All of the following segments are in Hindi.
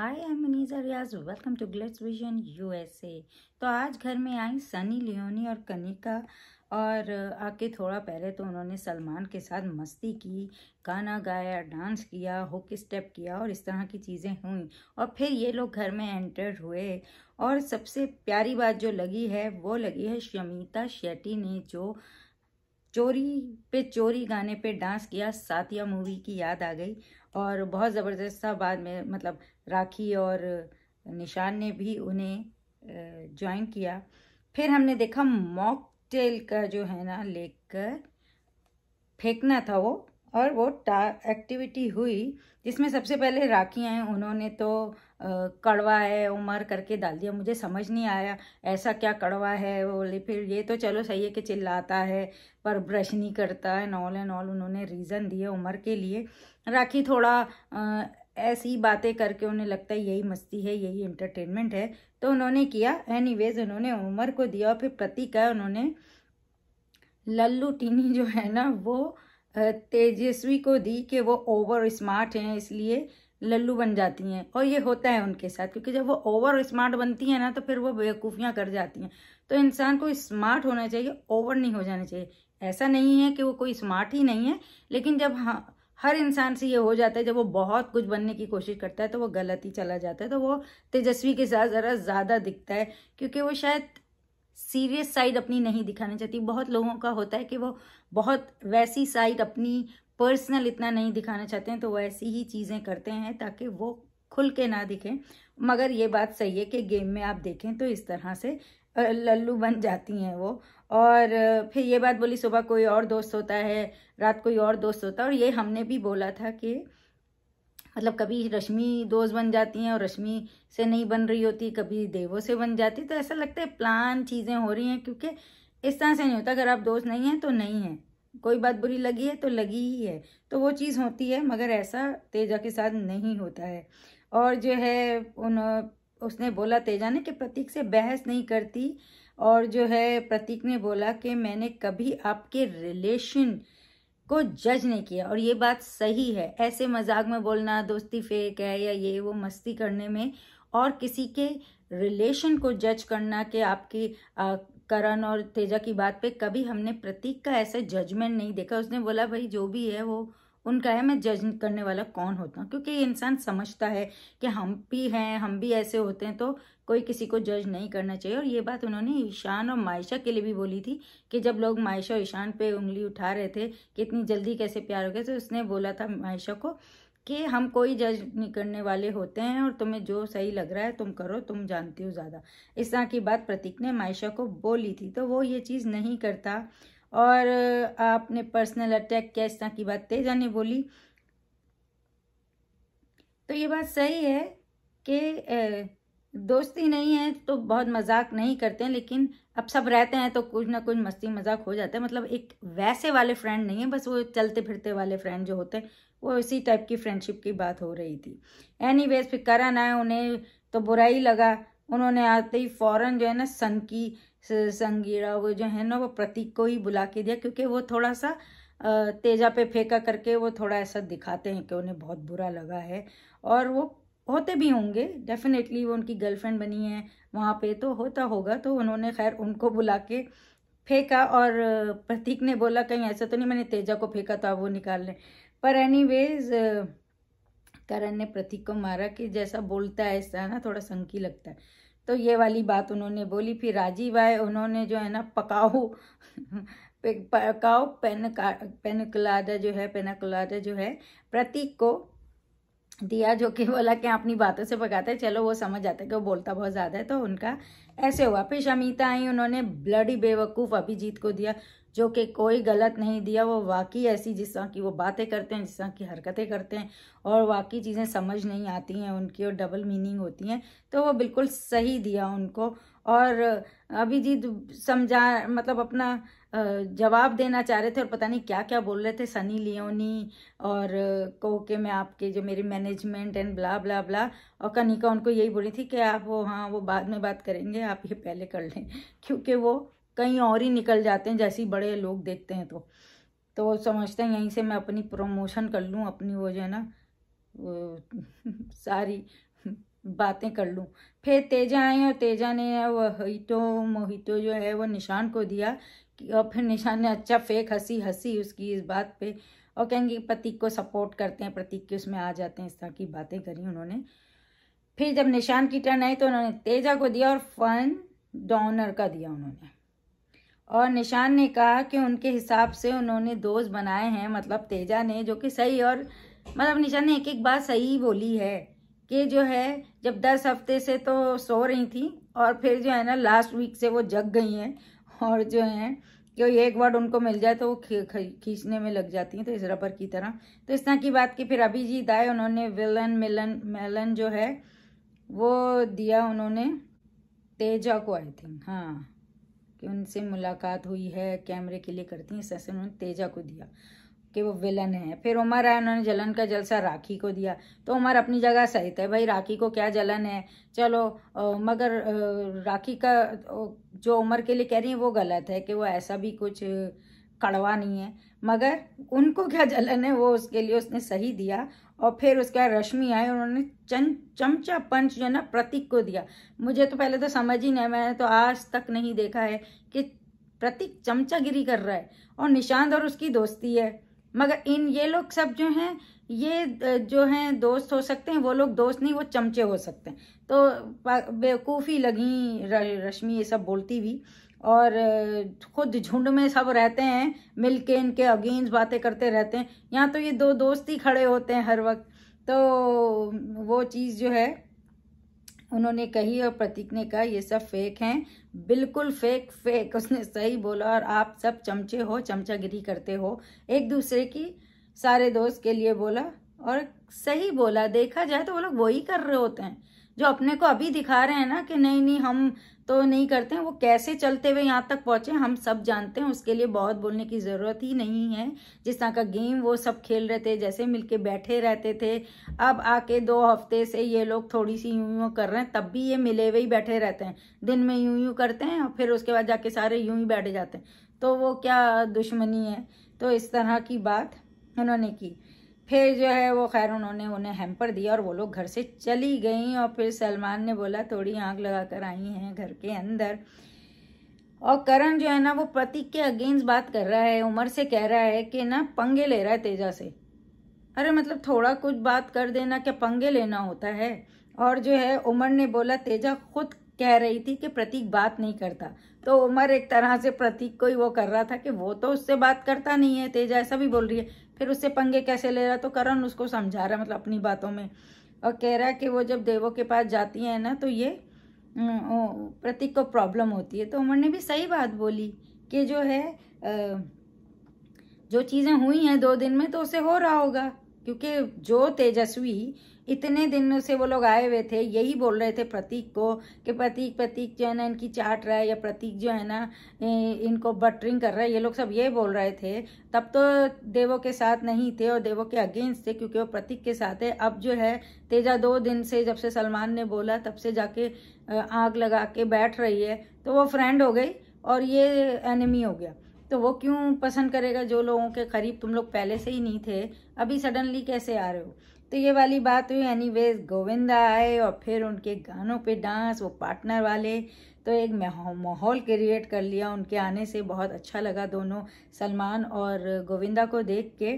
Hi I am Manija Riyaz welcome to glitz vision USA तो आज घर में आई सनी लियोनी और कनिका और आके थोड़ा पहले तो उन्होंने सलमान के साथ मस्ती की गाना गाया डांस किया हुक स्टेप किया और इस तरह की चीज़ें हुई और फिर ये लोग घर में एंटर हुए और सबसे प्यारी बात जो लगी है वो लगी है शमीता शेट्टी ने जो चोरी पे चोरी गाने पे डांस किया सातिया मूवी की याद आ गई और बहुत ज़बरदस्त था बाद में मतलब राखी और निशान ने भी उन्हें ज्वाइन किया फिर हमने देखा मॉक टेल का जो है ना लेकर फेंकना था वो और वो एक्टिविटी हुई जिसमें सबसे पहले राखी आए उन्होंने तो कड़वा है उमर करके डाल दिया मुझे समझ नहीं आया ऐसा क्या कड़वा है बोले फिर ये तो चलो सही है कि चिल्लाता है पर ब्रश नहीं करता है नॉल एंड ऑल उन्होंने रीज़न दिए उमर के लिए राखी थोड़ा आ, ऐसी बातें करके उन्हें लगता है यही मस्ती है यही एंटरटेनमेंट है तो उन्होंने किया एनीवेज उन्होंने उमर को दिया और फिर प्रतीक है उन्होंने लल्लू टीनी जो है ना वो तेजस्वी को दी कि वो ओवर स्मार्ट हैं इसलिए लल्लू बन जाती हैं और ये होता है उनके साथ क्योंकि जब वो ओवर स्मार्ट बनती हैं ना तो फिर वो बेवकूफ़ियाँ कर जाती हैं तो इंसान को स्मार्ट होना चाहिए ओवर नहीं हो जाना चाहिए ऐसा नहीं है कि वो कोई स्मार्ट ही नहीं है लेकिन जब हाँ हर इंसान से ये हो जाता है जब वो बहुत कुछ बनने की कोशिश करता है तो वो गलत ही चला जाता है तो वो तेजस्वी के साथ ज़रा ज़्यादा दिखता है क्योंकि वो शायद सीरियस साइड अपनी नहीं दिखानी चाहती बहुत लोगों का होता है कि वो बहुत वैसी साइड अपनी पर्सनल इतना नहीं दिखाना चाहते हैं तो वो ऐसी ही चीज़ें करते हैं ताकि वो खुल के ना दिखें मगर ये बात सही है कि गेम में आप देखें तो इस तरह से लल्लू बन जाती हैं वो और फिर ये बात बोली सुबह कोई और दोस्त होता है रात कोई और दोस्त होता है और ये हमने भी बोला था कि मतलब कभी रश्मि दोस्त बन जाती हैं और रश्मि से नहीं बन रही होती कभी देवों से बन जाती तो ऐसा लगता है प्लान चीज़ें हो रही हैं क्योंकि इस तरह से नहीं होता अगर आप दोस्त नहीं हैं तो नहीं हैं कोई बात बुरी लगी है तो लगी ही है तो वो चीज़ होती है मगर ऐसा तेजा के साथ नहीं होता है और जो है उन उसने बोला तेजा ने कि प्रतीक से बहस नहीं करती और जो है प्रतीक ने बोला कि मैंने कभी आपके रिलेशन को जज नहीं किया और ये बात सही है ऐसे मजाक में बोलना दोस्ती फेक है या ये वो मस्ती करने में और किसी के रिलेशन को जज करना कि आपकी करण और तेजा की बात पे कभी हमने प्रतीक का ऐसा जजमेंट नहीं देखा उसने बोला भाई जो भी है वो उनका है मैं जज करने वाला कौन होता हूँ क्योंकि ये इंसान समझता है कि हम भी हैं हम भी ऐसे होते हैं तो कोई किसी को जज नहीं करना चाहिए और ये बात उन्होंने ईशान और मायशा के लिए भी बोली थी कि जब लोग मायशा और ईशान पे उंगली उठा रहे थे कि इतनी जल्दी कैसे प्यार हो गया तो उसने बोला था मायशा को कि हम कोई जज नहीं करने वाले होते हैं और तुम्हें जो सही लग रहा है तुम करो तुम जानती हो ज़्यादा इस तरह की बात प्रतीक ने मायशा को बोली थी तो वो ये चीज़ नहीं करता और आपने पर्सनल अटैक किया इस तरह की बात तेजा ने बोली तो ये बात सही है कि दोस्ती नहीं है तो बहुत मजाक नहीं करते हैं लेकिन अब सब रहते हैं तो कुछ ना कुछ मस्ती मजाक हो जाता है मतलब एक वैसे वाले फ्रेंड नहीं है बस वो चलते फिरते वाले फ्रेंड जो होते हैं वो इसी टाइप की फ्रेंडशिप की बात हो रही थी एनी वेज फिर करण आए उन्हें तो बुरा ही लगा उन्होंने आते ही फ़ौरन जो है ना संकी संगीरा वो जो है ना वो प्रतीक को ही बुला के दिया क्योंकि वो थोड़ा सा तेजा पे फेंका करके वो थोड़ा ऐसा दिखाते हैं कि उन्हें बहुत बुरा लगा है और वो होते भी होंगे डेफिनेटली वो उनकी गर्लफ्रेंड बनी है वहाँ पे तो होता होगा तो उन्होंने खैर उनको बुला के फेंका और प्रतीक ने बोला कहीं ऐसा तो नहीं मैंने तेजा को फेंका तो आप वो निकाल लें पर एनीवेज करण ने प्रतीक को मारा कि जैसा बोलता है ऐसा ना थोड़ा संकी लगता है तो ये वाली बात उन्होंने बोली फिर राजीव आए उन्होंने जो है ना पकाओ पकाओ पेन का पेनकुलाडा जो है पेनाकुलाडा जो है प्रतीक को दिया जो कि बोला कि अपनी बातों से हैं चलो वो समझ जाते कि वो बोलता बहुत ज़्यादा है तो उनका ऐसे हुआ फिर शमीता आई उन्होंने ब्लडी बेवकूफ़ अभिजीत को दिया जो कि कोई गलत नहीं दिया वो वाकई ऐसी जिस तरह की वो बातें करते हैं जिस तरह की हरकतें करते हैं और वाकई चीज़ें समझ नहीं आती हैं उनकी और डबल मीनिंग होती हैं तो वो बिल्कुल सही दिया उनको और अभिजीत समझा मतलब अपना जवाब देना चाह रहे थे और पता नहीं क्या क्या बोल रहे थे सनी लियोनी और कहो के मैं आपके जो मेरी मैनेजमेंट एंड ब्ला ब्ला ब्ला और कनिका उनको यही बोली थी कि आप वो हाँ वो बाद में बात करेंगे आप ये पहले कर लें क्योंकि वो कहीं और ही निकल जाते हैं जैसे बड़े लोग देखते हैं तो तो समझते हैं यहीं से मैं अपनी प्रमोशन कर लूँ अपनी वो जो है ना सारी बातें कर लूँ फिर तेजा आई और तेजा ने वह मोहितो जो है वो निशान को दिया और फिर निशान ने अच्छा फेक हंसी हंसी उसकी इस बात पे और कहेंगे प्रतीक को सपोर्ट करते हैं प्रतीक के उसमें आ जाते हैं इस तरह की बातें करी उन्होंने फिर जब निशान की टर्न आई तो उन्होंने तेजा को दिया और फन डोनर का दिया उन्होंने और निशान ने कहा कि उनके हिसाब से उन्होंने दोस्त बनाए हैं मतलब तेजा ने जो कि सही और मतलब निशान ने एक एक बात सही बोली है कि जो है जब दस हफ्ते से तो सो रही थी और फिर जो है ना लास्ट वीक से वो जग गई हैं और जो है कि एक वर्ड उनको मिल जाए तो वो खींचने में लग जाती हैं तो इस रबर की तरह तो इस तरह की बात की फिर अभिजीत आए उन्होंने विलन मिलन मेलन जो है वो दिया उन्होंने तेजा को आई थिंक हाँ कि उनसे मुलाकात हुई है कैमरे के लिए करती हैं इस तरह से उन्होंने तेजा को दिया कि वो विलन है फिर उमर आया उन्होंने जलन का जलसा राखी को दिया तो उमर अपनी जगह सही थे भाई राखी को क्या जलन है चलो आ, मगर आ, राखी का जो उमर के लिए कह रही है वो गलत है कि वो ऐसा भी कुछ कड़वा नहीं है मगर उनको क्या जलन है वो उसके लिए उसने सही दिया और फिर उसका रश्मि आए उन्होंने चं चमचा पंच जो है ना प्रतीक को दिया मुझे तो पहले तो समझ ही नहीं मैंने तो आज तक नहीं देखा है कि प्रतीक चमचागिरी कर रहा है और निशांत और उसकी दोस्ती है मगर इन ये लोग सब जो हैं ये जो हैं दोस्त हो सकते हैं वो लोग दोस्त नहीं वो चमचे हो सकते हैं तो बेवकूफ़ी लगी रश्मि ये सब बोलती हुई और खुद झुंड में सब रहते हैं मिल के इनके अगेंस्ट बातें करते रहते हैं यहाँ तो ये दो दोस्त ही खड़े होते हैं हर वक्त तो वो चीज़ जो है उन्होंने कही और प्रतीक ने कहा ये सब फेक हैं बिल्कुल फेक फेक उसने सही बोला और आप सब चमचे हो चमचागिरी करते हो एक दूसरे की सारे दोस्त के लिए बोला और सही बोला देखा जाए तो वो लोग वही कर रहे होते हैं जो अपने को अभी दिखा रहे हैं ना कि नहीं नहीं हम तो नहीं करते हैं वो कैसे चलते हुए यहाँ तक पहुँचे हम सब जानते हैं उसके लिए बहुत बोलने की ज़रूरत ही नहीं है जिस तरह का गेम वो सब खेल रहे थे जैसे मिलके बैठे रहते थे अब आके दो हफ्ते से ये लोग थोड़ी सी यूं यूं कर रहे हैं तब भी ये मिले हुए ही बैठे रहते हैं दिन में यूं यूं करते हैं और फिर उसके बाद जाके सारे यूं ही बैठे जाते हैं तो वो क्या दुश्मनी है तो इस तरह की बात उन्होंने की फिर जो है वो खैर उन्होंने उन्हें हैम्पर दिया और वो लोग घर से चली गई और फिर सलमान ने बोला थोड़ी आँख लगा कर आई हैं घर के अंदर और करण जो है ना वो प्रतीक के अगेंस्ट बात कर रहा है उमर से कह रहा है कि ना पंगे ले रहा है तेजा से अरे मतलब थोड़ा कुछ बात कर देना क्या पंगे लेना होता है और जो है उमर ने बोला तेजा खुद कह रही थी कि प्रतीक बात नहीं करता तो उमर एक तरह से प्रतीक को ही वो कर रहा था कि वो तो उससे बात करता नहीं है तेजा ऐसा भी बोल रही है फिर उससे पंगे कैसे ले रहा तो करण उसको समझा रहा मतलब अपनी बातों में और कह रहा है कि वो जब देवों के पास जाती है ना तो ये प्रतीक को प्रॉब्लम होती है तो उमर ने भी सही बात बोली कि जो है जो चीज़ें हुई हैं दो दिन में तो उसे हो रहा होगा क्योंकि जो तेजस्वी इतने दिनों से वो लोग आए हुए थे यही बोल रहे थे प्रतीक को कि प्रतीक प्रतीक जो है ना इनकी चाट रहा है या प्रतीक जो है ना इनको बटरिंग कर रहा है ये लोग सब ये बोल रहे थे तब तो देवों के साथ नहीं थे और देवों के अगेंस्ट थे क्योंकि वो प्रतीक के साथ है अब जो है तेजा दो दिन से जब से सलमान ने बोला तब से जाके आग लगा के बैठ रही है तो वो फ्रेंड हो गई और ये एनिमी हो गया तो वो क्यों पसंद करेगा जो लोगों के करीब तुम लोग पहले से ही नहीं थे अभी सडनली कैसे आ रहे हो तो ये वाली बात हुई एनी वेज गोविंदा आए और फिर उनके गानों पे डांस वो पार्टनर वाले तो एक माहौल क्रिएट कर लिया उनके आने से बहुत अच्छा लगा दोनों सलमान और गोविंदा को देख के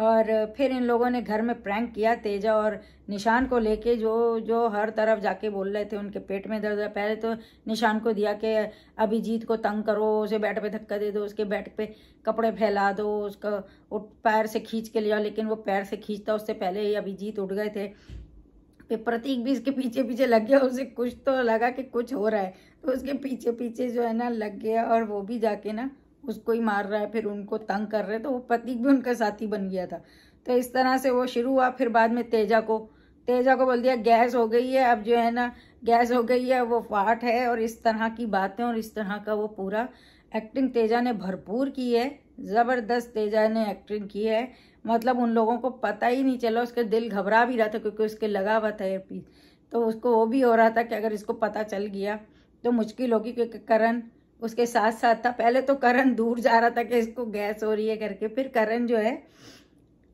और फिर इन लोगों ने घर में प्रैंक किया तेजा और निशान को लेके जो जो हर तरफ जाके बोल रहे थे उनके पेट में दर्द पहले तो निशान को दिया कि अभिजीत को तंग करो उसे बेड पे धक्का दे दो उसके बेड पे कपड़े फैला दो उसका उठ पैर से खींच के ले जाओ लेकिन वो पैर से खींचता उससे पहले ही अभिजीत उठ गए थे फिर प्रतीक भी इसके पीछे पीछे लग गया उसे कुछ तो लगा कि कुछ हो रहा है तो उसके पीछे पीछे जो है ना लग गया और वो भी जाके ना उसको ही मार रहा है फिर उनको तंग कर रहे तो वो पति भी उनका साथी बन गया था तो इस तरह से वो शुरू हुआ फिर बाद में तेजा को तेजा को बोल दिया गैस हो गई है अब जो है ना गैस हो गई है वो फाट है और इस तरह की बातें और इस तरह का वो पूरा एक्टिंग तेजा ने भरपूर की है ज़बरदस्त तेजा ने एक्टिंग की है मतलब उन लोगों को पता ही नहीं चला उसके दिल घबरा भी रहा था क्योंकि उसके लगा हुआ था एयरपीस तो उसको वो भी हो रहा था कि अगर इसको पता चल गया तो मुश्किल होगी क्योंकि करण उसके साथ साथ था पहले तो करण दूर जा रहा था कि इसको गैस हो रही है करके फिर करण जो है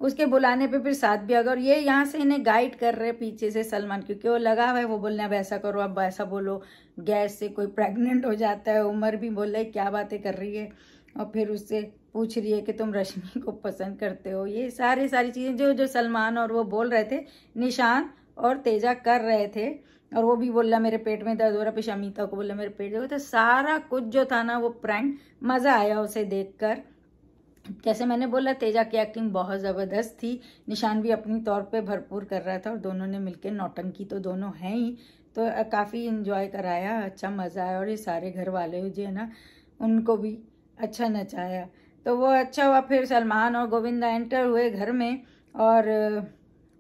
उसके बुलाने पे फिर साथ भी आ गया और ये यहाँ से इन्हें गाइड कर रहे पीछे से सलमान क्योंकि वो लगा हुआ है वो बोल रहे अब ऐसा करो अब ऐसा बोलो गैस से कोई प्रेग्नेंट हो जाता है उम्र भी बोल रहे क्या बातें कर रही है और फिर उससे पूछ रही है कि तुम रश्मि को पसंद करते हो ये सारे सारी चीज़ें जो जो सलमान और वो बोल रहे थे निशान और तेजा कर रहे थे और वो भी बोला मेरे पेट में दर्द हो रहा पीछे अमिता को बोला मेरे पेट में तो सारा कुछ जो था ना वो प्रैंक मज़ा आया उसे देखकर जैसे मैंने बोला तेजा की एक्टिंग बहुत ज़बरदस्त थी निशान भी अपनी तौर पे भरपूर कर रहा था और दोनों ने मिलकर नौटंकी तो दोनों हैं ही तो काफ़ी इन्जॉय कराया अच्छा मज़ा आया और ये सारे घर वाले जो है ना उनको भी अच्छा नचाया तो वो अच्छा हुआ फिर सलमान और गोविंदा एंटर हुए घर में और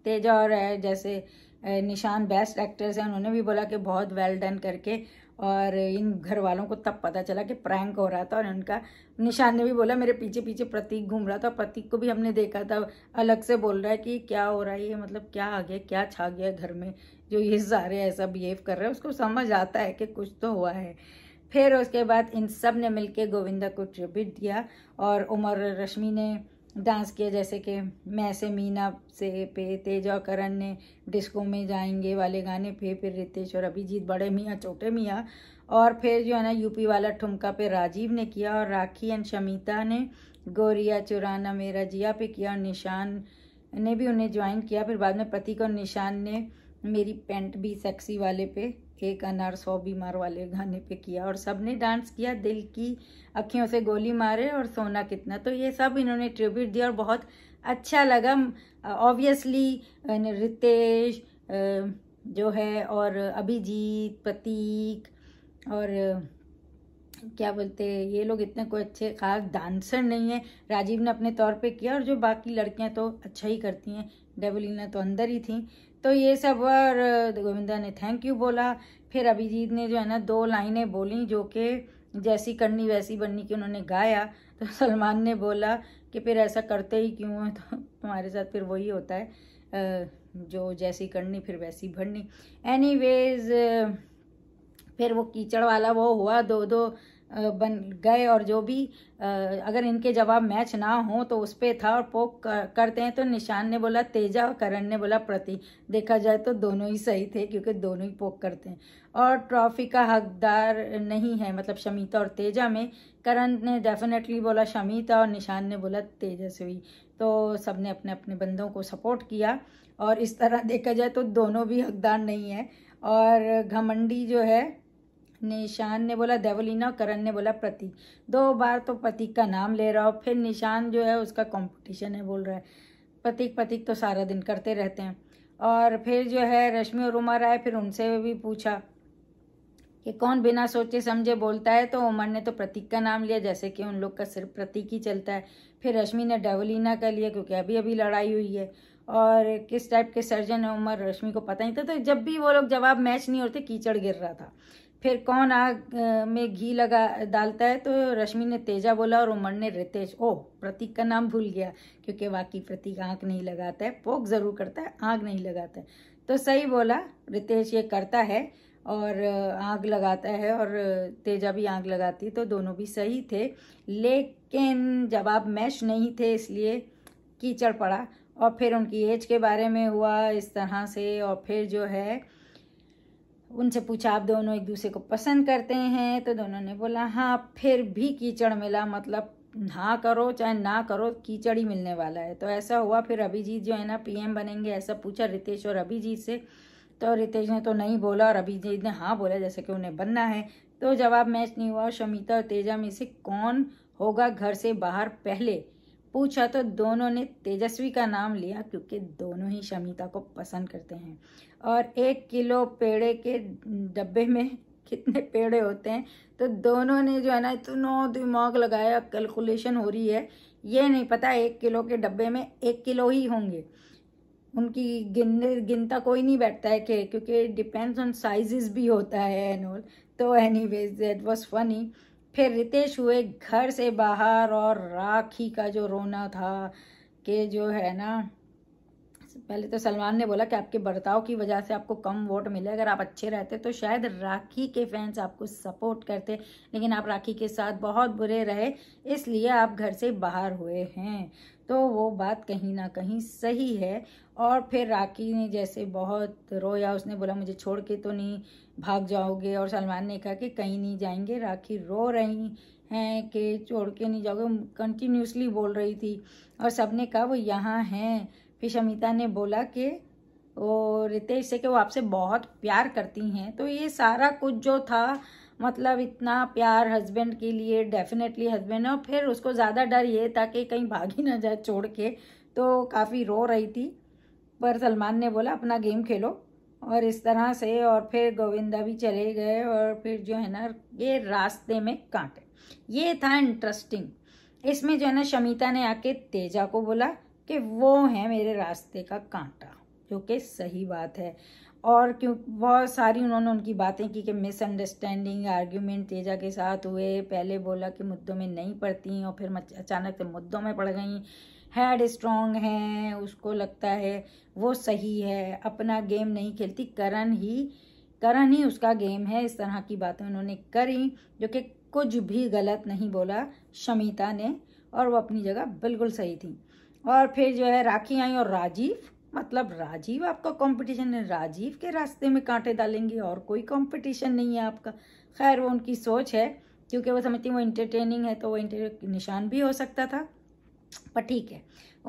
तेजा और जैसे निशान बेस्ट एक्टर्स हैं उन्होंने भी बोला कि बहुत वेल डन करके और इन घर वालों को तब पता चला कि प्रैंक हो रहा था और उनका निशान ने भी बोला मेरे पीछे पीछे प्रतीक घूम रहा था प्रतीक को भी हमने देखा था अलग से बोल रहा है कि क्या हो रहा है ये मतलब क्या आ गया क्या छा गया घर में जो ये सारे ऐसा बिहेव कर रहे हैं उसको समझ आता है कि कुछ तो हुआ है फिर उसके बाद इन सब ने मिलके गोविंदा को ट्रिब्यूट दिया और उमर रश्मि ने डांस किया जैसे कि मैं से मीना से पे तेज और करण ने डिस्को में जाएंगे वाले गाने पे फिर रितेश और अभिजीत बड़े मियाँ छोटे मियाँ और फिर जो है ना यूपी वाला ठुमका पे राजीव ने किया और राखी एंड शमिता ने गोरिया चुराना मेरा जिया पे किया और निशान ने भी उन्हें ज्वाइन किया फिर बाद में प्रतीक और निशान ने मेरी पेंट भी सेक्सी वाले पे एक अनार सौ बीमार वाले गाने पे किया और सबने डांस किया दिल की अखियों से गोली मारे और सोना कितना तो ये सब इन्होंने ट्रिब्यूट दिया और बहुत अच्छा लगा ऑब्वियसली रितेश जो है और अभिजीत प्रतीक और क्या बोलते हैं ये लोग इतने कोई अच्छे खास डांसर नहीं है राजीव ने अपने तौर पे किया और जो बाकी लड़कियां तो अच्छा ही करती हैं डेवलिना तो अंदर ही थी तो ये सब और गोविंदा ने थैंक यू बोला फिर अभिजीत ने जो है ना दो लाइनें बोली जो कि जैसी करनी वैसी बननी की उन्होंने गाया तो सलमान ने बोला कि फिर ऐसा करते ही क्यों है तो तुम्हारे साथ फिर वही होता है जो जैसी करनी फिर वैसी भरनी एनीवेज फिर वो कीचड़ वाला वो हुआ दो दो बन गए और जो भी अगर इनके जवाब मैच ना हो तो उस पर था और पोक करते हैं तो निशान ने बोला तेजा और करण ने बोला प्रति देखा जाए तो दोनों ही सही थे क्योंकि दोनों ही पोक करते हैं और ट्रॉफी का हकदार नहीं है मतलब शमीता और तेजा में करण ने डेफिनेटली बोला शमीता और निशान ने बोला तेजस्वी तो सब ने अपने अपने बंदों को सपोर्ट किया और इस तरह देखा जाए तो दोनों भी हकदार नहीं है और घमंडी जो है निशान ने बोला देवलीना और करण ने बोला प्रतीक दो बार तो प्रतीक का नाम ले रहा हो फिर निशान जो है उसका कंपटीशन है बोल रहा है प्रतीक प्रतीक तो सारा दिन करते रहते हैं और फिर जो है रश्मि और उमर आए फिर उनसे भी पूछा कि कौन बिना सोचे समझे बोलता है तो उमर ने तो प्रतीक का नाम लिया जैसे कि उन लोग का सिर्फ प्रतीक ही चलता है फिर रश्मि ने डेवलिना का लिया क्योंकि अभी अभी लड़ाई हुई है और किस टाइप के सर्जन है उमर रश्मि को पता नहीं था तो जब भी वो लोग जवाब मैच नहीं होते कीचड़ गिर रहा था फिर कौन आग में घी लगा डालता है तो रश्मि ने तेजा बोला और उमर ने रितेश ओ प्रतीक का नाम भूल गया क्योंकि वाकई प्रतीक आँख नहीं लगाता है पोक ज़रूर करता है आँख नहीं लगाता है तो सही बोला रितेश ये करता है और आग लगाता है और तेजा भी आग लगाती तो दोनों भी सही थे लेकिन जवाब मैश नहीं थे इसलिए कीचड़ पड़ा और फिर उनकी एज के बारे में हुआ इस तरह से और फिर जो है उनसे पूछा आप दोनों एक दूसरे को पसंद करते हैं तो दोनों ने बोला हाँ फिर भी कीचड़ मिला मतलब हाँ करो चाहे ना करो कीचड़ ही मिलने वाला है तो ऐसा हुआ फिर अभिजीत जो है ना पीएम बनेंगे ऐसा पूछा रितेश और अभिजीत से तो रितेश ने तो नहीं बोला और अभिजीत ने हाँ बोला जैसे कि उन्हें बनना है तो जवाब मैच नहीं हुआ शमिता और तेजा में से कौन होगा घर से बाहर पहले पूछा तो दोनों ने तेजस्वी का नाम लिया क्योंकि दोनों ही शमिता को पसंद करते हैं और एक किलो पेड़े के डब्बे में कितने पेड़े होते हैं तो दोनों ने जो है ना इतना दिमाग लगाया कैलकुलेशन हो रही है ये नहीं पता एक किलो के डब्बे में एक किलो ही होंगे उनकी गिन गिनता कोई नहीं बैठता है कि क्योंकि डिपेंड्स ऑन साइजेस भी होता है एनोल तो anyways that was funny फिर रितेश हुए घर से बाहर और राखी का जो रोना था कि जो है ना पहले तो सलमान ने बोला कि आपके बर्ताव की वजह से आपको कम वोट मिले अगर आप अच्छे रहते तो शायद राखी के फैंस आपको सपोर्ट करते लेकिन आप राखी के साथ बहुत बुरे रहे इसलिए आप घर से बाहर हुए हैं तो वो बात कहीं ना कहीं सही है और फिर राखी ने जैसे बहुत रोया उसने बोला मुझे छोड़ के तो नहीं भाग जाओगे और सलमान ने कहा कि कहीं नहीं जाएंगे राखी रो रही हैं कि छोड़ के नहीं जाओगे कंटिन्यूसली बोल रही थी और सब ने कहा वो यहाँ हैं फिर शमिता ने बोला कि वो रितेश से कि वो आपसे बहुत प्यार करती हैं तो ये सारा कुछ जो था मतलब इतना प्यार हस्बैंड के लिए डेफिनेटली हस्बैंड है और फिर उसको ज़्यादा डर ये था कि कहीं भाग ही ना जाए छोड़ के तो काफ़ी रो रही थी पर सलमान ने बोला अपना गेम खेलो और इस तरह से और फिर गोविंदा भी चले गए और फिर जो है ना ये रास्ते में कांटे ये था इंटरेस्टिंग इसमें जो है ना शमिता ने आके तेजा को बोला कि वो है मेरे रास्ते का कांटा जो कि सही बात है और क्यों बहुत सारी उन्होंने उनकी बातें की कि मिसअंडरस्टैंडिंग आर्ग्यूमेंट तेजा के साथ हुए पहले बोला कि मुद्दों में नहीं पड़ती और फिर अचानक से मुद्दों में पड़ गई हैड स्ट्रॉन्ग हैं उसको लगता है वो सही है अपना गेम नहीं खेलती करण ही करण ही उसका गेम है इस तरह की बातें उन्होंने करी जो कि कुछ भी गलत नहीं बोला शमिता ने और वो अपनी जगह बिल्कुल सही थी और फिर जो है राखी आई और राजीव मतलब राजीव आपका कंपटीशन है राजीव के रास्ते में कांटे डालेंगे और कोई कंपटीशन नहीं है आपका खैर वो उनकी सोच है क्योंकि वो समझती वो इंटरटेनिंग है तो वो इंटर निशान भी हो सकता था पर ठीक है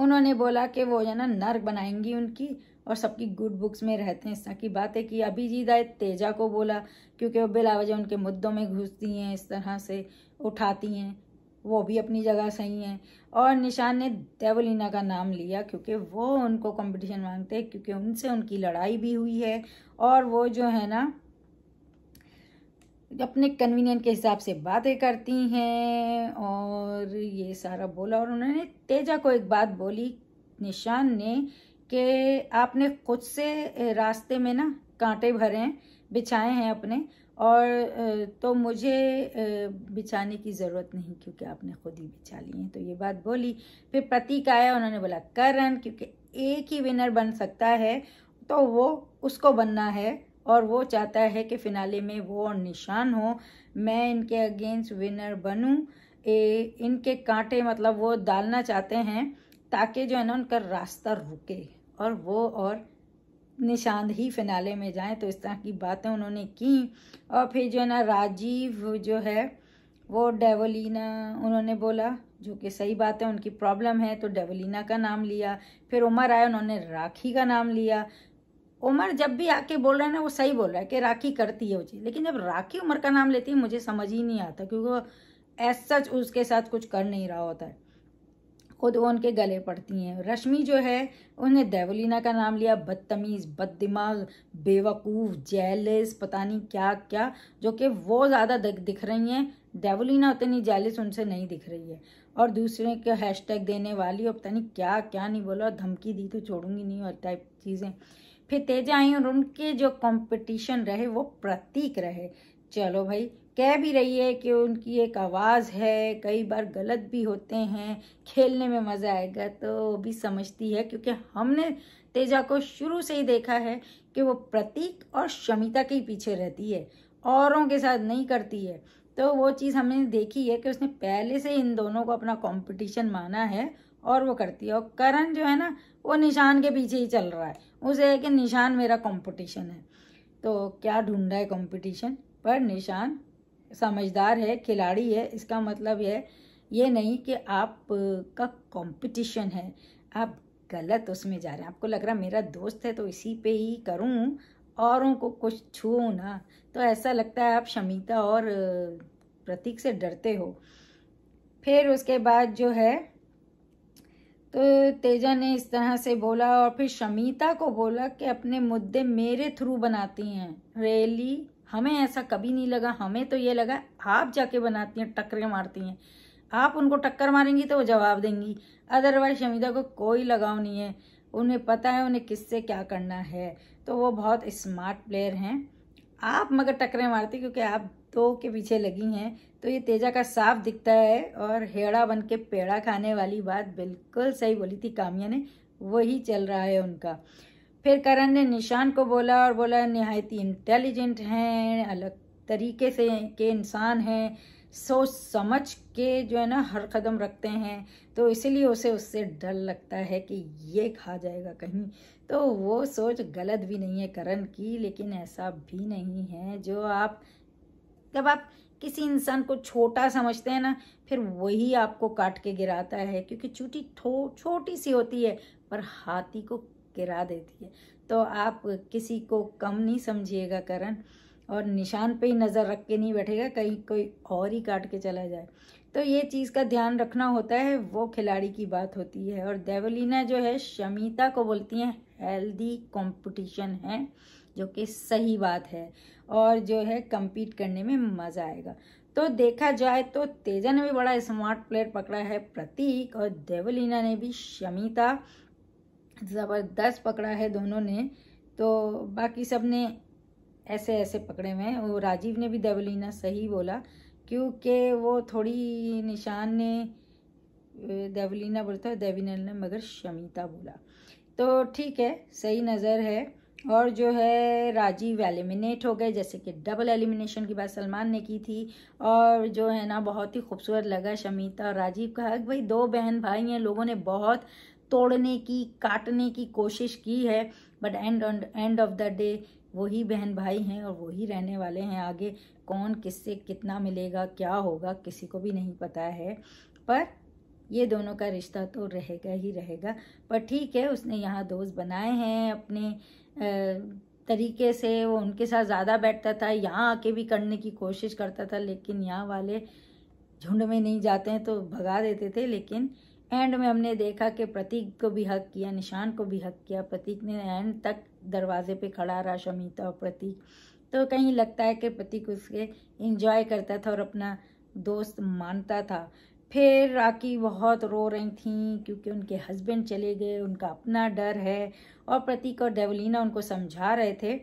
उन्होंने बोला कि वो है ना नर्क बनाएंगी उनकी और सबकी गुड बुक्स में रहते हैं इस तरह की बातें की अभिजीत आए तेजा को बोला क्योंकि वो बिलावजह उनके मुद्दों में घुसती हैं इस तरह से उठाती हैं वो भी अपनी जगह सही हैं और निशान ने देवलीना का नाम लिया क्योंकि वो उनको कंपटीशन मांगते हैं क्योंकि उनसे उनकी लड़ाई भी हुई है और वो जो है ना अपने कन्वीनियंट के हिसाब से बातें करती हैं और ये सारा बोला और उन्होंने तेजा को एक बात बोली निशान ने कि आपने खुद से रास्ते में ना कांटे भरे हैं बिछाए हैं अपने और तो मुझे बिछाने की ज़रूरत नहीं क्योंकि आपने खुद ही बिछा लिए हैं तो ये बात बोली फिर प्रतीक आया उन्होंने बोला करण क्योंकि एक ही विनर बन सकता है तो वो उसको बनना है और वो चाहता है कि फ़िनाले में वो और निशान हो मैं इनके अगेंस्ट विनर बनूं ए, इनके कांटे मतलब वो डालना चाहते हैं ताकि जो है ना उनका रास्ता रुके और वो और निशान ही फिनाले में जाएं तो इस तरह की बातें उन्होंने की और फिर जो है ना राजीव जो है वो डेवलिना उन्होंने बोला जो कि सही बात है उनकी प्रॉब्लम है तो डेवलिना का नाम लिया फिर उमर आए उन्होंने राखी का नाम लिया उमर जब भी आके बोल रहा है ना वो सही बोल रहा है कि राखी करती है वो चीज़ लेकिन जब राखी उमर का नाम लेती है मुझे समझ ही नहीं आता क्योंकि वो एज सच उसके साथ कुछ कर नहीं रहा होता है खुद वो उनके गले पड़ती हैं रश्मि जो है उन्हें देवलीना का नाम लिया बदतमीज़ बददिमाग बेवकूफ़ जैलिस पता नहीं क्या क्या जो कि वो ज़्यादा दिख रही हैं देवलीना उतनी जैलिस उनसे नहीं दिख रही है और दूसरे के हैशटैग देने वाली और पता नहीं क्या क्या नहीं बोला धमकी दी तो छोड़ूंगी नहीं और टाइप चीज़ें फिर तेजा आई और उनके जो कंपटीशन रहे वो प्रतीक रहे चलो भाई कह भी रही है कि उनकी एक आवाज़ है कई बार गलत भी होते हैं खेलने में मज़ा आएगा तो भी समझती है क्योंकि हमने तेजा को शुरू से ही देखा है कि वो प्रतीक और शमिता के ही पीछे रहती है औरों के साथ नहीं करती है तो वो चीज़ हमने देखी है कि उसने पहले से इन दोनों को अपना कंपटीशन माना है और वो करती है और करण जो है ना वो निशान के पीछे ही चल रहा है उसे है कि निशान मेरा कंपटीशन है तो क्या ढूंढा है कंपटीशन पर निशान समझदार है खिलाड़ी है इसका मतलब है ये नहीं कि आप का कंपटीशन है आप गलत उसमें जा रहे हैं आपको लग रहा मेरा दोस्त है तो इसी पे ही करूं औरों को कुछ छूँ ना तो ऐसा लगता है आप शमीता और प्रतीक से डरते हो फिर उसके बाद जो है तो तेजा ने इस तरह से बोला और फिर शमीता को बोला कि अपने मुद्दे मेरे थ्रू बनाती हैं रेली हमें ऐसा कभी नहीं लगा हमें तो ये लगा आप जाके बनाती हैं टक्करें मारती हैं आप उनको टक्कर मारेंगी तो वो जवाब देंगी अदरवाइज शमीता को कोई लगाव नहीं है उन्हें पता है उन्हें किससे क्या करना है तो वो बहुत स्मार्ट प्लेयर हैं आप मगर टकरे मारती क्योंकि आप दो के पीछे लगी हैं तो ये तेजा का साफ दिखता है और हेड़ा बन के पेड़ा खाने वाली बात बिल्कुल सही बोली थी कामिया ने वही चल रहा है उनका फिर करण ने निशान को बोला और बोला नहायत इंटेलिजेंट हैं अलग तरीके से के इंसान हैं सोच समझ के जो है ना हर कदम रखते हैं तो इसलिए उसे उससे डर लगता है कि ये खा जाएगा कहीं तो वो सोच गलत भी नहीं है करण की लेकिन ऐसा भी नहीं है जो आप जब आप किसी इंसान को छोटा समझते हैं ना फिर वही आपको काट के गिराता है क्योंकि चूटी छोटी सी होती है पर हाथी को गिरा देती है तो आप किसी को कम नहीं समझिएगा करण और निशान पे ही नज़र रख के नहीं बैठेगा कहीं कोई और ही काट के चला जाए तो ये चीज़ का ध्यान रखना होता है वो खिलाड़ी की बात होती है और देवलीना जो है शमीता को बोलती हैं हेल्दी कंपटीशन है जो कि सही बात है और जो है कम्पीट करने में मज़ा आएगा तो देखा जाए तो तेजा ने भी बड़ा स्मार्ट प्लेयर पकड़ा है प्रतीक और देवलीना ने भी शमिता ज़बरदस्त पकड़ा है दोनों ने तो बाकी सब ने ऐसे ऐसे पकड़े हुए हैं वो राजीव ने भी देवलीना सही बोला क्योंकि वो थोड़ी निशान ने देवलीना बोलता है देवीनल ने मगर शमिता बोला तो ठीक है सही नज़र है और जो है राजीव एलिमिनेट हो गए जैसे कि डबल एलिमिनेशन की बात सलमान ने की थी और जो है ना बहुत ही खूबसूरत लगा शमीता और राजीव का हक भाई दो बहन भाई हैं लोगों ने बहुत तोड़ने की काटने की कोशिश की है but and end of the day वही बहन भाई हैं और वही रहने वाले हैं आगे कौन किससे कितना मिलेगा क्या होगा किसी को भी नहीं पता है पर ये दोनों का रिश्ता तो रहेगा ही रहेगा पर ठीक है उसने यहाँ दोस्त बनाए हैं अपने तरीके से वो उनके साथ ज़्यादा बैठता था यहाँ आके भी करने की कोशिश करता था लेकिन यहाँ वाले झुंड में नहीं जाते हैं तो भगा देते थे लेकिन एंड में हमने देखा कि प्रतीक को भी हक किया निशान को भी हक किया प्रतीक ने एंड तक दरवाजे पे खड़ा रहा शमिता और प्रतीक तो कहीं लगता है कि प्रतीक उसके इंजॉय करता था और अपना दोस्त मानता था फिर राखी बहुत रो रही थी क्योंकि उनके हस्बैंड चले गए उनका अपना डर है और प्रतीक और देवलीना उनको समझा रहे थे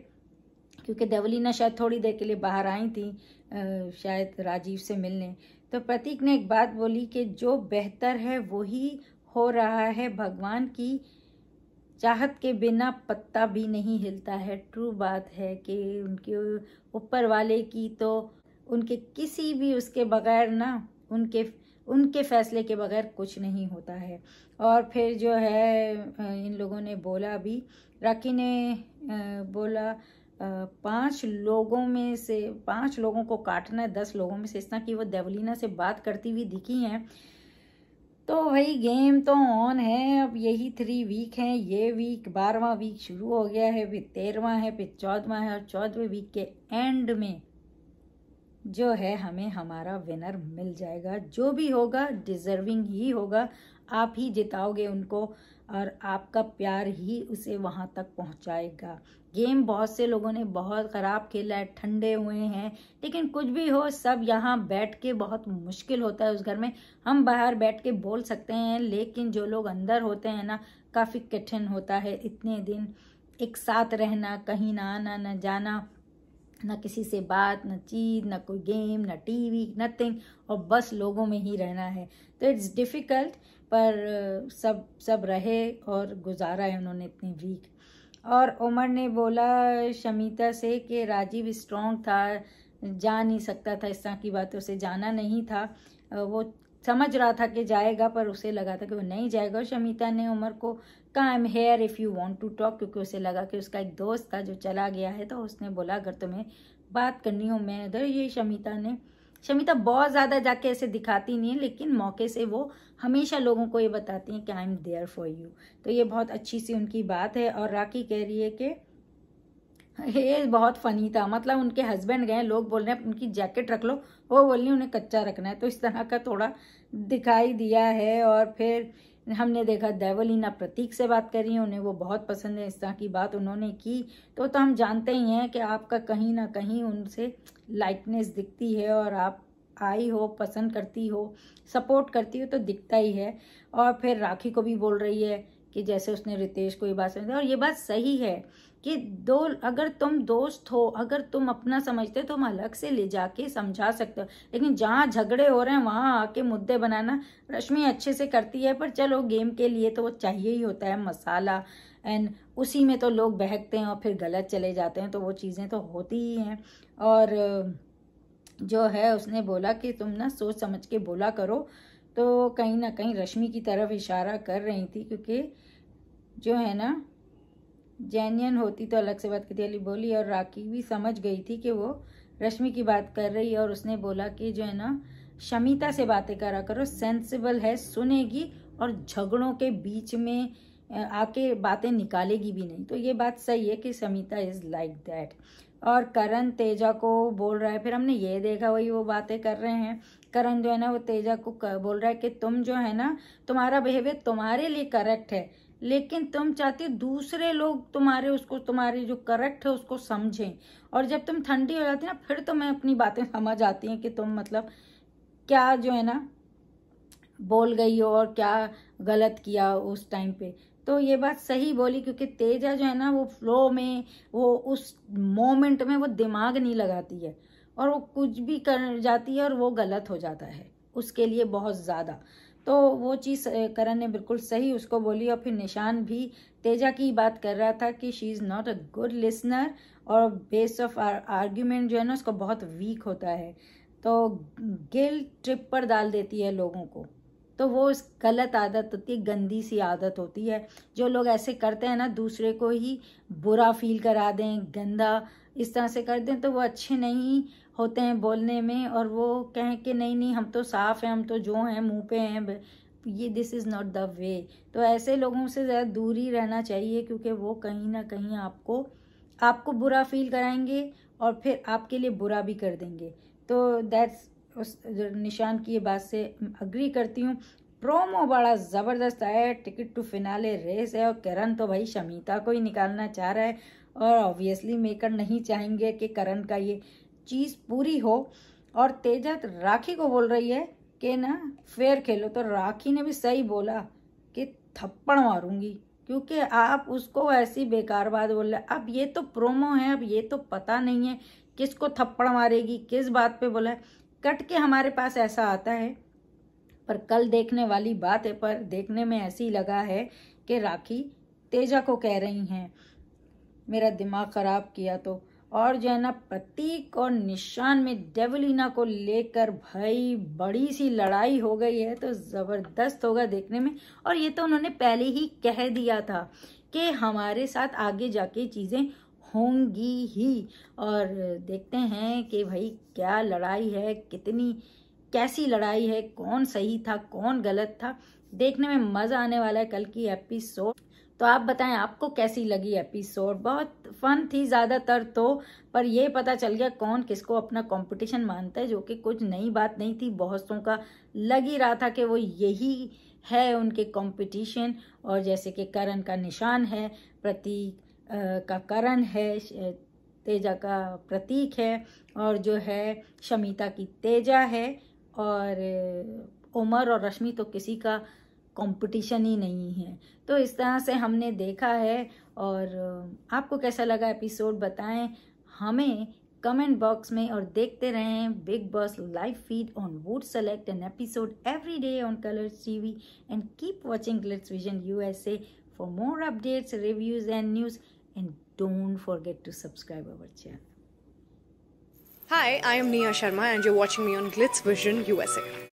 क्योंकि देवलीना शायद थोड़ी देर के लिए बाहर आई थी शायद राजीव से मिलने तो प्रतीक ने एक बात बोली कि जो बेहतर है वही हो रहा है भगवान की चाहत के बिना पत्ता भी नहीं हिलता है ट्रू बात है कि उनके ऊपर वाले की तो उनके किसी भी उसके बगैर ना उनके उनके फैसले के बगैर कुछ नहीं होता है और फिर जो है इन लोगों ने बोला भी राखी ने बोला पांच लोगों में से पांच लोगों को काटना है दस लोगों में से इस तरह की वो देवलीना से बात करती हुई दिखी हैं तो भाई गेम तो ऑन है अब यही थ्री वीक हैं ये वीक बारहवा वीक शुरू हो गया है फिर तेरहवा है फिर चौदवा है और चौदहवें वीक के एंड में जो है हमें हमारा विनर मिल जाएगा जो भी होगा डिजर्विंग ही होगा आप ही जिताओगे उनको और आपका प्यार ही उसे वहाँ तक पहुँचाएगा गेम बहुत से लोगों ने बहुत ख़राब खेला है ठंडे हुए हैं लेकिन कुछ भी हो सब यहाँ बैठ के बहुत मुश्किल होता है उस घर में हम बाहर बैठ के बोल सकते हैं लेकिन जो लोग अंदर होते हैं ना काफ़ी कठिन होता है इतने दिन एक साथ रहना कहीं ना आना ना जाना ना किसी से बात ना चीज ना कोई गेम ना टीवी नथिंग और बस लोगों में ही रहना है तो इट्स डिफ़िकल्ट पर सब सब रहे और गुजारा है उन्होंने इतनी वीक और उमर ने बोला शमीता से कि राजीव स्ट्रॉन्ग था जा नहीं सकता था इस तरह की बातों से जाना नहीं था वो समझ रहा था कि जाएगा पर उसे लगा था कि वो नहीं जाएगा और शमीता ने उमर को उसका I am here if you want to talk क्योंकि उसे लगा कि उसका एक दोस्त था जो चला गया है तो उसने बोला अगर तुम्हें बात करनी हो मैं उधर ये शमिता ने शमिता बहुत ज़्यादा जाके ऐसे दिखाती नहीं है लेकिन मौके से वो हमेशा लोगों को ये बताती हैं कि I am there for you तो ये बहुत अच्छी सी उनकी बात है और राखी कह रही है कि ये बहुत फ़नी था मतलब उनके हस्बैंड गए लोग बोल रहे हैं उनकी जैकेट रख लो वो बोल रही उन्हें कच्चा रखना है तो इस तरह का थोड़ा दिखाई दिया है और फिर हमने देखा देवलीना प्रतीक से बात करी है उन्हें वो बहुत पसंद है इस तरह की बात उन्होंने की तो तो हम जानते ही हैं कि आपका कहीं ना कहीं उनसे लाइटनेस दिखती है और आप आई हो पसंद करती हो सपोर्ट करती हो तो दिखता ही है और फिर राखी को भी बोल रही है कि जैसे उसने रितेश को ये बात समझा और ये बात सही है कि दो अगर तुम दोस्त हो अगर तुम अपना समझते हो तो तुम अलग से ले जाके समझा सकते हो लेकिन जहाँ झगड़े हो रहे हैं वहाँ आके मुद्दे बनाना रश्मि अच्छे से करती है पर चलो गेम के लिए तो वो चाहिए ही होता है मसाला एंड उसी में तो लोग बहकते हैं और फिर गलत चले जाते हैं तो वो चीज़ें तो होती ही हैं और जो है उसने बोला कि तुम ना सोच समझ के बोला करो तो कहीं ना कहीं रश्मि की तरफ इशारा कर रही थी क्योंकि जो है ना जैनियन होती तो अलग से बात करती अली बोली और राखी भी समझ गई थी कि वो रश्मि की बात कर रही है और उसने बोला कि जो है ना शमिता से बातें करा करो सेंसिबल है सुनेगी और झगड़ों के बीच में आके बातें निकालेगी भी नहीं तो ये बात सही है कि समिता इज़ लाइक दैट और करण तेजा को बोल रहा है फिर हमने ये देखा वही वो बातें कर रहे हैं करण जो है ना वो तेजा को बोल रहा है कि तुम जो है ना तुम्हारा बिहेवियर तुम्हारे लिए करेक्ट है लेकिन तुम चाहते दूसरे लोग तुम्हारे उसको तुम्हारी जो करेक्ट है उसको समझें और जब तुम ठंडी हो जाती है ना फिर तो मैं अपनी बातें समझ आती हैं कि तुम मतलब क्या जो है ना बोल गई हो और क्या गलत किया उस टाइम पे तो ये बात सही बोली क्योंकि तेजा जो है ना वो फ्लो में वो उस मोमेंट में वो दिमाग नहीं लगाती है और वो कुछ भी कर जाती है और वो गलत हो जाता है उसके लिए बहुत ज़्यादा तो वो चीज़ करण ने बिल्कुल सही उसको बोली और फिर निशान भी तेजा की बात कर रहा था कि she is not a good listener और बेस ऑफ आर्ग्यूमेंट जो है ना उसको बहुत वीक होता है तो गिल ट्रिप पर डाल देती है लोगों को तो वो उस गलत आदत होती है गंदी सी आदत होती है जो लोग ऐसे करते हैं ना दूसरे को ही बुरा फील करा दें गंदा इस तरह से कर दें तो वो अच्छे नहीं होते हैं बोलने में और वो कहें कि नहीं नहीं हम तो साफ़ हैं हम तो जो हैं मुंह पे हैं ये this is not the way तो ऐसे लोगों से ज़्यादा दूर ही रहना चाहिए क्योंकि वो कहीं ना कहीं आपको आपको बुरा फील कराएंगे और फिर आपके लिए बुरा भी कर देंगे तो दैट्स उस निशान की ये बात से अग्री करती हूँ प्रोमो बड़ा ज़बरदस्त है टिकट टू फिनाले रेस है और करण तो भाई शमीता को ही निकालना चाह रहा है और ऑब्वियसली मेकर नहीं चाहेंगे कि करण का ये चीज़ पूरी हो और तेजा राखी को बोल रही है कि ना फेयर खेलो तो राखी ने भी सही बोला कि थप्पड़ मारूंगी क्योंकि आप उसको ऐसी बेकार बात बोल रहे अब ये तो प्रोमो है अब ये तो पता नहीं है किसको थप्पड़ मारेगी किस बात पे बोला है कट के हमारे पास ऐसा आता है पर कल देखने वाली बात है पर देखने में ऐसी लगा है कि राखी तेजा को कह रही हैं मेरा दिमाग ख़राब किया तो और जो है ना प्रतीक और निशान में डेवलिना को लेकर भाई बड़ी सी लड़ाई हो गई है तो ज़बरदस्त होगा देखने में और ये तो उन्होंने पहले ही कह दिया था कि हमारे साथ आगे जाके चीज़ें होंगी ही और देखते हैं कि भाई क्या लड़ाई है कितनी कैसी लड़ाई है कौन सही था कौन गलत था देखने में मज़ा आने वाला है कल की एपिसोड तो आप बताएं आपको कैसी लगी एपिसोड बहुत फन थी ज़्यादातर तो पर यह पता चल गया कौन किसको अपना कंपटीशन मानता है जो कि कुछ नई बात नहीं थी बहुतों का लग ही रहा था कि वो यही है उनके कंपटीशन और जैसे कि करण का निशान है प्रतीक का करण है तेजा का प्रतीक है और जो है शमिता की तेजा है और उमर और रश्मि तो किसी का कंपटीशन ही नहीं है तो इस तरह से हमने देखा है और आपको कैसा लगा एपिसोड बताएं हमें कमेंट बॉक्स में और देखते रहें Bigg Boss live feed on Voot select an episode every day on Colors TV and keep watching glitz vision USA for more updates reviews and news and don't forget to subscribe our channel Hi, I am Nia Sharma and you're watching me on Glitz Vision USA.